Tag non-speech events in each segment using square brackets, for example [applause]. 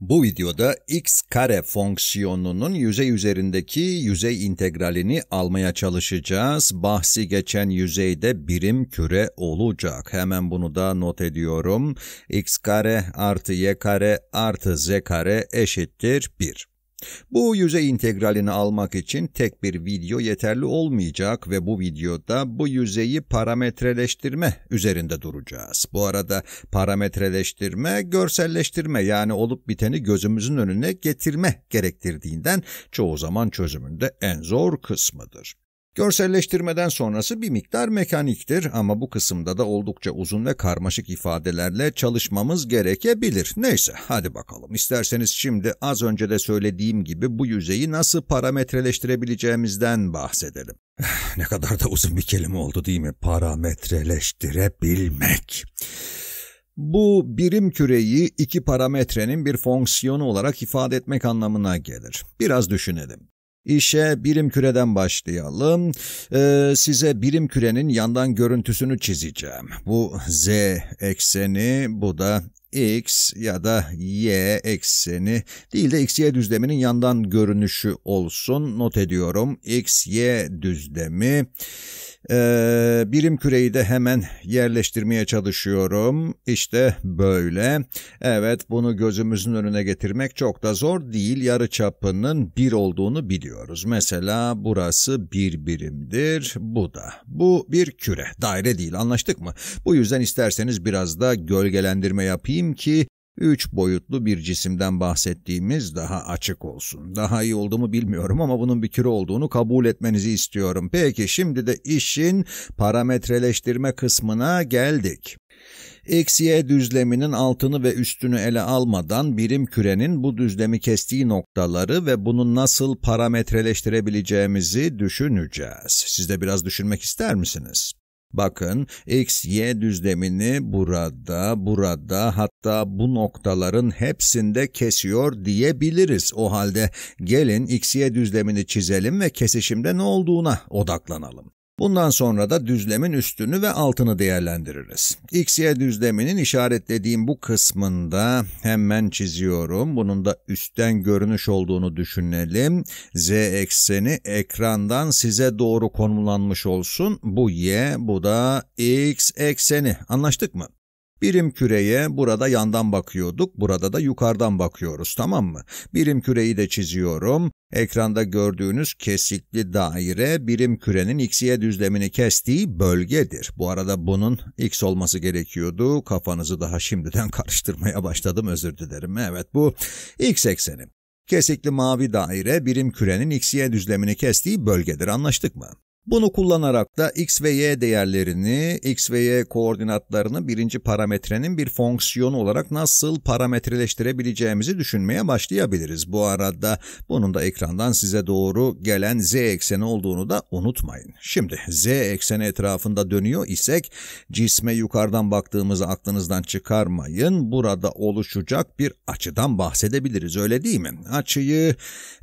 Bu videoda x kare fonksiyonunun yüzey üzerindeki yüzey integralini almaya çalışacağız. Bahsi geçen yüzeyde birim küre olacak. Hemen bunu da not ediyorum. x kare artı y kare artı z kare eşittir 1. Bu yüzey integralini almak için tek bir video yeterli olmayacak ve bu videoda bu yüzeyi parametreleştirme üzerinde duracağız. Bu arada parametreleştirme, görselleştirme yani olup biteni gözümüzün önüne getirme gerektirdiğinden çoğu zaman çözümünde en zor kısmıdır. Görselleştirmeden sonrası bir miktar mekaniktir ama bu kısımda da oldukça uzun ve karmaşık ifadelerle çalışmamız gerekebilir. Neyse hadi bakalım isterseniz şimdi az önce de söylediğim gibi bu yüzeyi nasıl parametreleştirebileceğimizden bahsedelim. [sighs] ne kadar da uzun bir kelime oldu değil mi? Parametreleştirebilmek. Bu birim küreyi iki parametrenin bir fonksiyonu olarak ifade etmek anlamına gelir. Biraz düşünelim. İşe birim küreden başlayalım. Ee, size birim kürenin yandan görüntüsünü çizeceğim. Bu z ekseni, bu da x ya da y ekseni değil de x-y düzleminin yandan görünüşü olsun. Not ediyorum. x-y düzlemi ee, birim küreyi de hemen yerleştirmeye çalışıyorum. İşte böyle. Evet bunu gözümüzün önüne getirmek çok da zor değil. Yarı çapının bir olduğunu biliyoruz. Mesela burası bir birimdir. Bu da. Bu bir küre. Daire değil anlaştık mı? Bu yüzden isterseniz biraz da gölgelendirme yapayım ki Üç boyutlu bir cisimden bahsettiğimiz daha açık olsun. Daha iyi oldu bilmiyorum ama bunun bir küre olduğunu kabul etmenizi istiyorum. Peki şimdi de işin parametreleştirme kısmına geldik. X-Y düzleminin altını ve üstünü ele almadan birim kürenin bu düzlemi kestiği noktaları ve bunu nasıl parametreleştirebileceğimizi düşüneceğiz. Siz de biraz düşünmek ister misiniz? Bakın x, y düzlemini burada, burada hatta bu noktaların hepsinde kesiyor diyebiliriz o halde. Gelin x, y düzlemini çizelim ve kesişimde ne olduğuna odaklanalım. Bundan sonra da düzlemin üstünü ve altını değerlendiririz. XY düzleminin işaretlediğim bu kısmında hemen çiziyorum. Bunun da üstten görünüş olduğunu düşünelim. Z ekseni ekrandan size doğru konumlanmış olsun. Bu Y, bu da X ekseni. Anlaştık mı? Birim küreye burada yandan bakıyorduk, burada da yukarıdan bakıyoruz tamam mı? Birim küreyi de çiziyorum. Ekranda gördüğünüz kesikli daire birim kürenin x-y düzlemini kestiği bölgedir. Bu arada bunun x olması gerekiyordu. Kafanızı daha şimdiden [laughs] karıştırmaya başladım özür dilerim. Evet bu x ekseni. Kesikli mavi daire birim kürenin x-y düzlemini kestiği bölgedir anlaştık mı? Bunu kullanarak da x ve y değerlerini, x ve y koordinatlarını birinci parametrenin bir fonksiyonu olarak nasıl parametreleştirebileceğimizi düşünmeye başlayabiliriz. Bu arada bunun da ekrandan size doğru gelen z ekseni olduğunu da unutmayın. Şimdi z ekseni etrafında dönüyor isek cisme yukarıdan baktığımızı aklınızdan çıkarmayın. Burada oluşacak bir açıdan bahsedebiliriz öyle değil mi? Açıyı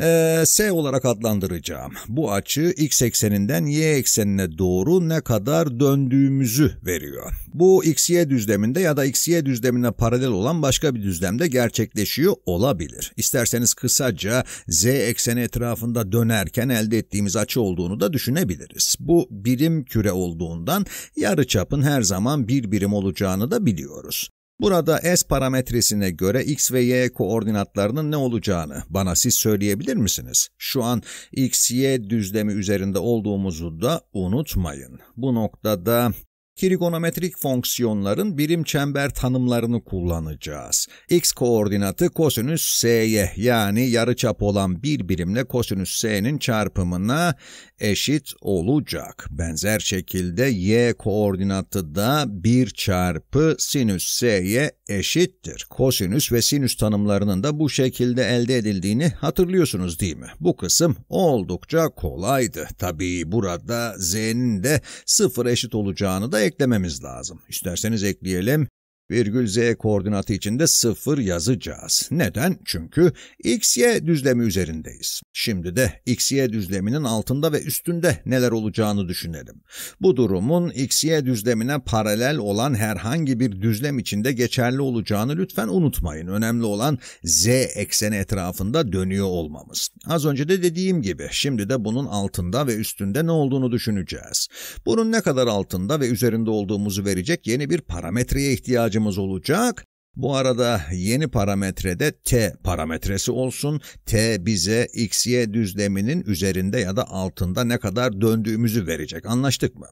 e, s olarak adlandıracağım. Bu açı x ekseninden üzerinden y eksenine doğru ne kadar döndüğümüzü veriyor. Bu xy düzleminde ya da xy düzlemine paralel olan başka bir düzlemde gerçekleşiyor olabilir. İsterseniz kısaca z ekseni etrafında dönerken elde ettiğimiz açı olduğunu da düşünebiliriz. Bu birim küre olduğundan yarıçapın her zaman bir birim olacağını da biliyoruz. Burada S parametresine göre x ve y koordinatlarının ne olacağını bana siz söyleyebilir misiniz? Şu an x, y düzlemi üzerinde olduğumuzu da unutmayın. Bu noktada trigonometrik fonksiyonların birim çember tanımlarını kullanacağız. X koordinatı kosinüs s'ye yani yarıçap olan bir birimle kosinüs s'nin çarpımına eşit olacak. Benzer şekilde y koordinatı da 1 çarpı sinüs s'ye eşittir. Kosinüs ve sinüs tanımlarının da bu şekilde elde edildiğini hatırlıyorsunuz değil mi? Bu kısım oldukça kolaydı. Tabii burada z'nin de 0 eşit olacağını da eklememiz lazım. İsterseniz ekleyelim. Virgül z koordinatı içinde sıfır yazacağız. Neden? Çünkü x, y düzlemi üzerindeyiz. Şimdi de x, y düzleminin altında ve üstünde neler olacağını düşünelim. Bu durumun x, y düzlemine paralel olan herhangi bir düzlem içinde geçerli olacağını lütfen unutmayın. Önemli olan z ekseni etrafında dönüyor olmamız. Az önce de dediğim gibi şimdi de bunun altında ve üstünde ne olduğunu düşüneceğiz. Bunun ne kadar altında ve üzerinde olduğumuzu verecek yeni bir parametreye ihtiyacımız ihtiyacımız olacak. Bu arada yeni parametrede t parametresi olsun. t bize xy düzleminin üzerinde ya da altında ne kadar döndüğümüzü verecek. Anlaştık mı?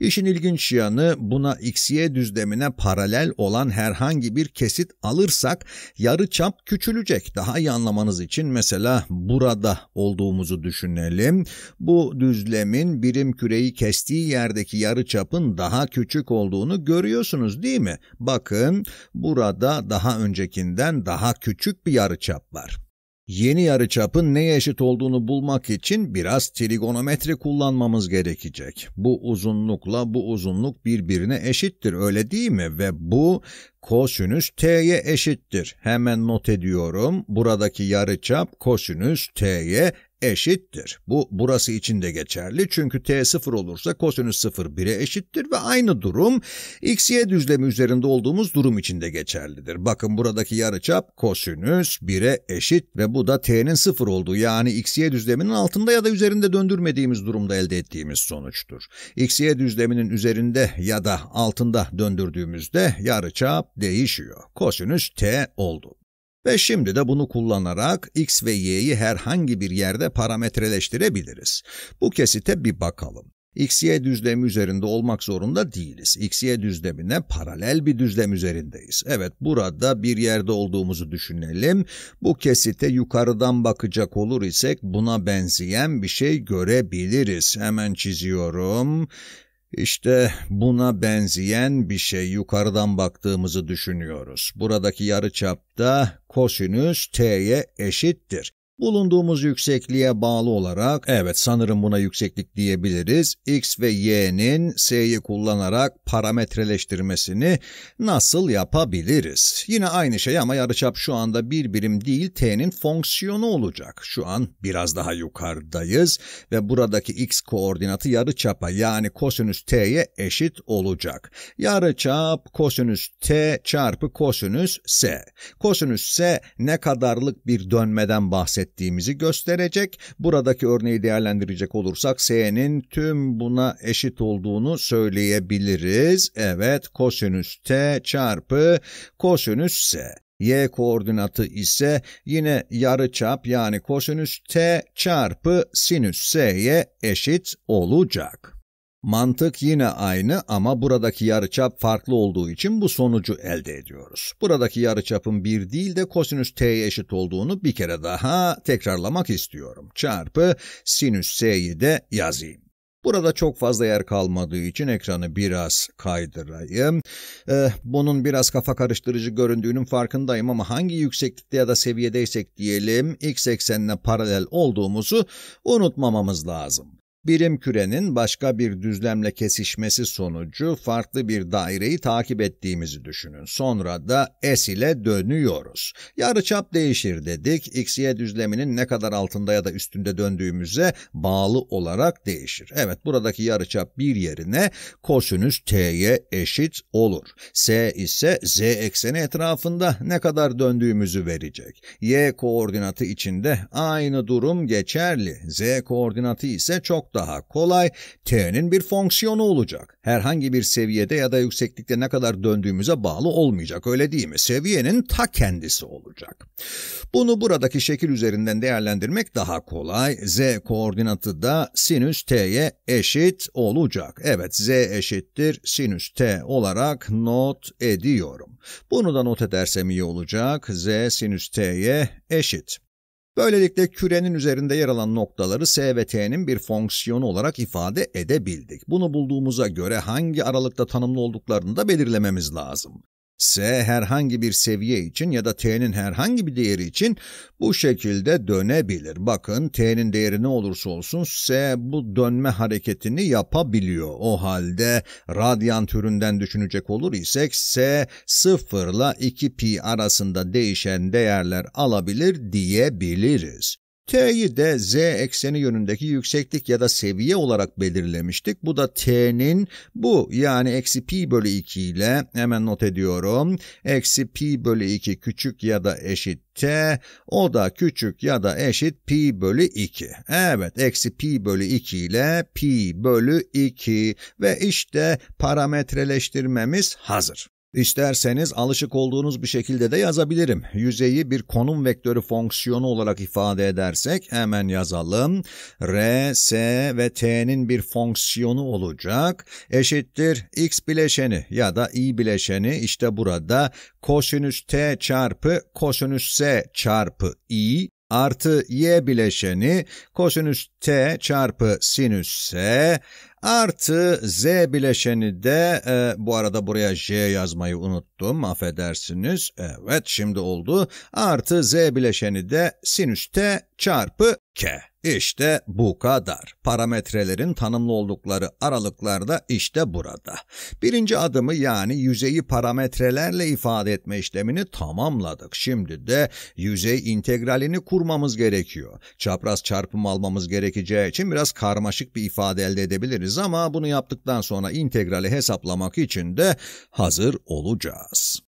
İşin ilginç yanı buna xy düzlemine paralel olan herhangi bir kesit alırsak yarı çap küçülecek. Daha iyi anlamanız için mesela burada olduğumuzu düşünelim. Bu düzlemin birim küreyi kestiği yerdeki yarı çapın daha küçük olduğunu görüyorsunuz değil mi? Bakın burada daha öncekinden daha küçük bir yarı çap var. Yeni yarıçapın neye eşit olduğunu bulmak için biraz trigonometri kullanmamız gerekecek. Bu uzunlukla bu uzunluk birbirine eşittir öyle değil mi? Ve bu kosinüs t'ye eşittir. Hemen not ediyorum. Buradaki yarıçap kosinüs t'ye eşittir. Bu burası için de geçerli çünkü t sıfır olursa kosinüs sıfır 1'e eşittir ve aynı durum x-y düzlemi üzerinde olduğumuz durum için de geçerlidir. Bakın buradaki yarıçap kosinüs 1'e eşit ve bu da t'nin sıfır olduğu yani x-y düzleminin altında ya da üzerinde döndürmediğimiz durumda elde ettiğimiz sonuçtur. x-y düzleminin üzerinde ya da altında döndürdüğümüzde yarıçap değişiyor. Kosinüs t oldu. Ve şimdi de bunu kullanarak x ve y'yi herhangi bir yerde parametreleştirebiliriz. Bu kesite bir bakalım. XY düzlemi üzerinde olmak zorunda değiliz. XY düzlemine paralel bir düzlem üzerindeyiz. Evet burada bir yerde olduğumuzu düşünelim. Bu kesite yukarıdan bakacak olur isek buna benzeyen bir şey görebiliriz. Hemen çiziyorum. İşte buna benzeyen bir şey yukarıdan baktığımızı düşünüyoruz. Buradaki yarı yarıçapta kosinüs t'ye eşittir. Bulunduğumuz yüksekliğe bağlı olarak, evet sanırım buna yükseklik diyebiliriz, x ve y'nin s'yi kullanarak parametreleştirmesini nasıl yapabiliriz? Yine aynı şey ama yarıçap şu anda bir birim değil t'nin fonksiyonu olacak. Şu an biraz daha yukarıdayız ve buradaki x koordinatı yarıçapa yani kosinüs t'ye eşit olacak. Yarıçap kosinüs t çarpı kosinüs s. Kosinüs s ne kadarlık bir dönmeden bahsediyoruz? ettiğimizi gösterecek. Buradaki örneği değerlendirecek olursak S'nin tüm buna eşit olduğunu söyleyebiliriz. Evet kosinüs T çarpı kosinüs S. Y koordinatı ise yine yarıçap yani kosinüs t çarpı sinüs s'ye eşit olacak. Mantık yine aynı ama buradaki yarıçap farklı olduğu için bu sonucu elde ediyoruz. Buradaki yarıçapın 1 değil de kosinüs t'ye eşit olduğunu bir kere daha tekrarlamak istiyorum. Çarpı sinüs s'yi de yazayım. Burada çok fazla yer kalmadığı için ekranı biraz kaydırayım. Ee, bunun biraz kafa karıştırıcı göründüğünün farkındayım ama hangi yükseklikte ya da seviyedeysek diyelim x eksenine paralel olduğumuzu unutmamamız lazım birim kürenin başka bir düzlemle kesişmesi sonucu farklı bir daireyi takip ettiğimizi düşünün. Sonra da S ile dönüyoruz. Yarıçap değişir dedik. XY düzleminin ne kadar altında ya da üstünde döndüğümüze bağlı olarak değişir. Evet buradaki yarıçap bir yerine kosinüs T'ye eşit olur. S ise Z ekseni etrafında ne kadar döndüğümüzü verecek. Y koordinatı içinde aynı durum geçerli. Z koordinatı ise çok daha kolay. T'nin bir fonksiyonu olacak. Herhangi bir seviyede ya da yükseklikte ne kadar döndüğümüze bağlı olmayacak öyle değil mi? Seviyenin ta kendisi olacak. Bunu buradaki şekil üzerinden değerlendirmek daha kolay. Z koordinatı da sinüs T'ye eşit olacak. Evet Z eşittir sinüs T olarak not ediyorum. Bunu da not edersem iyi olacak. Z sinüs T'ye eşit. Böylelikle kürenin üzerinde yer alan noktaları S ve T'nin bir fonksiyonu olarak ifade edebildik. Bunu bulduğumuza göre hangi aralıkta tanımlı olduklarını da belirlememiz lazım. S herhangi bir seviye için ya da T'nin herhangi bir değeri için bu şekilde dönebilir. Bakın T'nin değeri ne olursa olsun S bu dönme hareketini yapabiliyor. O halde radyan türünden düşünecek olur isek S 0 ile 2 pi arasında değişen değerler alabilir diyebiliriz. T'yi de z ekseni yönündeki yükseklik ya da seviye olarak belirlemiştik. Bu da t'nin bu yani eksi pi bölü 2 ile hemen not ediyorum. Eksi pi bölü 2 küçük ya da eşit t o da küçük ya da eşit pi bölü 2. Evet eksi pi bölü 2 ile pi bölü 2 ve işte parametreleştirmemiz hazır. İsterseniz alışık olduğunuz bir şekilde de yazabilirim. Yüzeyi bir konum vektörü fonksiyonu olarak ifade edersek hemen yazalım. R, S ve T'nin bir fonksiyonu olacak. Eşittir X bileşeni ya da Y bileşeni işte burada kosinüs T çarpı kosinüs S çarpı i artı y bileşeni kosinüs t çarpı sinüs s Artı Z bileşeni de e, bu arada buraya J yazmayı unuttum unuttum affedersiniz. Evet şimdi oldu. Artı z bileşeni de sinüs t çarpı k. İşte bu kadar. Parametrelerin tanımlı oldukları aralıklar da işte burada. Birinci adımı yani yüzeyi parametrelerle ifade etme işlemini tamamladık. Şimdi de yüzey integralini kurmamız gerekiyor. Çapraz çarpım almamız gerekeceği için biraz karmaşık bir ifade elde edebiliriz ama bunu yaptıktan sonra integrali hesaplamak için de hazır olacağız. us.